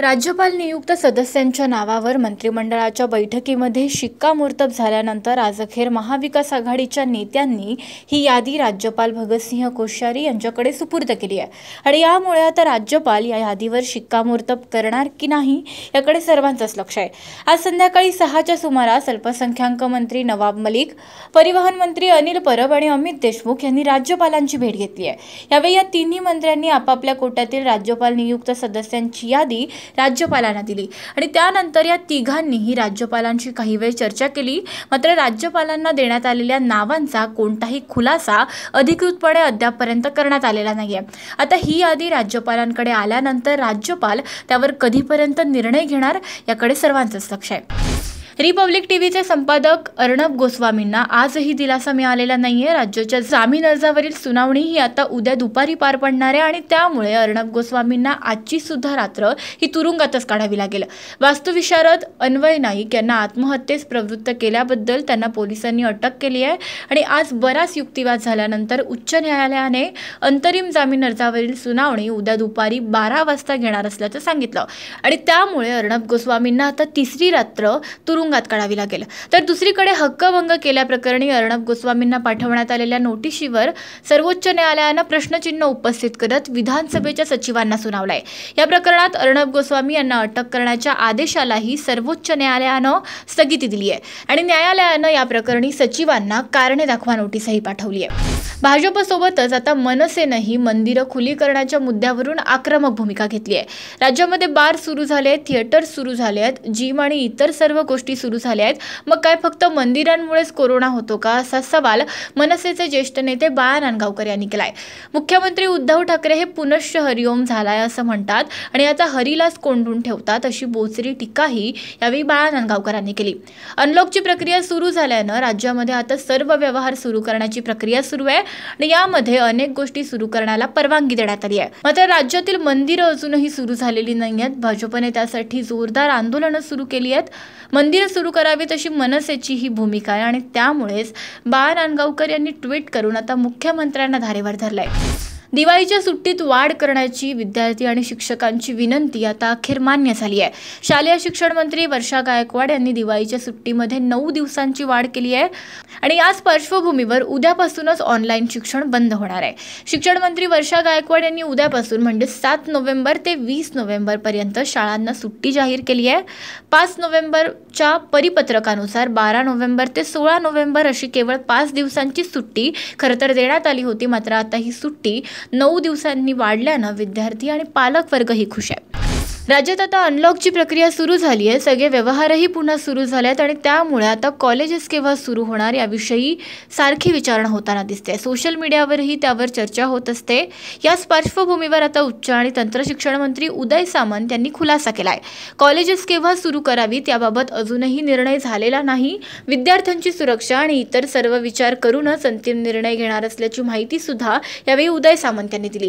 राज्यपाल नियुक्त सदस्यांच्या नावावर मंत्रिमंडळाच्या बैठकीमध्ये शिक्कामोर्तब झाल्यानंतर आज अखेर महाविकास आघाडीच्या नेत्यांनी ही यादी राज्यपाल भगतसिंह कोश्यारी यांच्याकडे सुपूर्द केली आहे आणि यामुळे आता राज्यपाल या यादीवर शिक्कामोर्तब करणार की नाही याकडे सर्वांचंच लक्ष आहे आज संध्याकाळी सहाच्या सुमारास अल्पसंख्याक मंत्री नवाब मलिक परिवहन मंत्री अनिल परब आणि अमित देशमुख यांनी राज्यपालांची भेट घेतली आहे यावेळी या तिन्ही मंत्र्यांनी आपापल्या कोट्यातील राज्यपाल नियुक्त सदस्यांची यादी राज्यपालांना दिली आणि त्यानंतर या तिघांनीही राज्यपालांशी काही वेळ चर्चा केली मात्र राज्यपालांना देण्यात आलेल्या नावांचा कोणताही खुलासा अधिकृतपणे अद्यापपर्यंत करण्यात आलेला नाही आहे आता ही यादी राज्यपालांकडे आल्यानंतर राज्यपाल त्यावर कधीपर्यंत निर्णय घेणार याकडे सर्वांचंच लक्ष आहे रिपब्लिक टीव्हीचे संपादक अर्णब गोस्वामींना आजही दिलासा मिळालेला नाहीये राज्याच्या जामीन अर्जावरील सुनावणी ही आता उद्या दुपारी पार पडणार आहे आणि त्यामुळे अर्णब गोस्वामींना आजची सुद्धा रात्र ही तुरुंगातच काढावी लागेल वास्तुविशारद अन्वय नाईक यांना आत्महत्येस प्रवृत्त केल्याबद्दल त्यांना पोलिसांनी अटक केली आहे आणि आज बराच युक्तिवाद झाल्यानंतर उच्च न्यायालयाने अंतरिम जामीन अर्जावरील सुनावणी उद्या दुपारी बारा वाजता घेणार असल्याचं सांगितलं आणि त्यामुळे अर्णब गोस्वामींना आता तिसरी रात्र तुरुंग तुरुंगात काढावी लागेल तर दुसरीकडे हक्कभंग केल्याप्रकरणी अर्णब गोस्वामींना पाठवण्यात आलेल्या नोटिशीवर सर्वोच्च न्यायालयानं प्रश्नचिन्ह उपस्थित करत विधानसभेच्या सचिवांना सुनावलाय या प्रकरणात अर्णब गोस्वामी यांना अटक करण्याच्या आदेशालाही सर्वोच्च न्यायालयानं स्थगिती दिली आहे आणि न्यायालयानं या प्रकरणी सचिवांना कारणे दाखवा नोटीसही पाठवली आहे भाजपसोबतच आता मनसेनंही मंदिरं खुली करण्याच्या मुद्द्यावरून आक्रमक भूमिका घेतली आहे राज्यामध्ये बार सुरू झाले थिएटर सुरू झाले आहेत जिम आणि इतर सर्व गोष्टी गोष्टी सुरू झाल्या आहेत मग काय फक्त मंदिरांमुळेच कोरोना होतो का असा सवाल मनसेचे ज्येष्ठ नेते बाळा नांदगावकर यांनी केलाय मुख्यमंत्री उद्धव ठाकरे हे पुनश्च हरिओम झालाय असं म्हणतात आणि याचा हरीलाच कोंडून ठेवतात अशी बोचरी टीकाही यावेळी बाळा नांदगावकरांनी केली अनलॉकची प्रक्रिया सुरू झाल्यानं राज्यामध्ये आता सर्व व्यवहार सुरू करण्याची प्रक्रिया सुरू आहे आणि यामध्ये अनेक गोष्टी सुरू करण्याला परवानगी देण्यात आली आहे मात्र राज्यातील मंदिरं अजूनही सुरू झालेली नाही आहेत भाजपने त्यासाठी जोरदार आंदोलनं सुरू केली आहेत मंदिर सुरू करावी तशी मनसेची ही भूमिका आहे आणि त्यामुळेच बाळा रानगावकर यांनी ट्विट करून आता मुख्यमंत्र्यांना धारेवर धरलाय दिवाळीच्या सुट्टीत वाढ करण्याची विद्यार्थी आणि शिक्षकांची विनंती आता अखेर मान्य झाली आहे शालेय शिक्षण मंत्री वर्षा गायकवाड यांनी दिवाळीच्या सुट्टीमध्ये नऊ दिवसांची वाढ केली आहे आणि आज पार्श्वभूमीवर उद्यापासूनच ऑनलाईन शिक्षण बंद होणार आहे शिक्षण मंत्री वर्षा गायकवाड यांनी उद्यापासून म्हणजे सात नोव्हेंबर ते वीस नोव्हेंबरपर्यंत शाळांना सुट्टी जाहीर केली आहे पाच नोव्हेंबरच्या परिपत्रकानुसार बारा नोव्हेंबर ते सोळा नोव्हेंबर अशी केवळ पाच दिवसांची सुट्टी खरं तर देण्यात आली होती मात्र आता ही सुट्टी नऊ दिवसांनी वाढल्यानं विद्यार्थी आणि पालक पालकवर्गही खुश आहे राज्यात आता अनलॉकची प्रक्रिया सुरू झाली आहे सगळे व्यवहारही पुन्हा सुरू झाले आहेत आणि त्यामुळे आता कॉलेजेस केव्हा सुरू होणार याविषयी सारखी विचारणा होताना दिसते सोशल मीडियावरही त्यावर चर्चा होत असते याच पार्श्वभूमीवर आता उच्च आणि शिक्षण मंत्री उदय सामंत यांनी खुलासा केला आहे कॉलेजेस केव्हा सुरू करावीत याबाबत अजूनही निर्णय झालेला नाही विद्यार्थ्यांची सुरक्षा आणि इतर सर्व विचार करूनच अंतिम निर्णय घेणार असल्याची माहिती सुद्धा यावेळी उदय सामंत यांनी दिली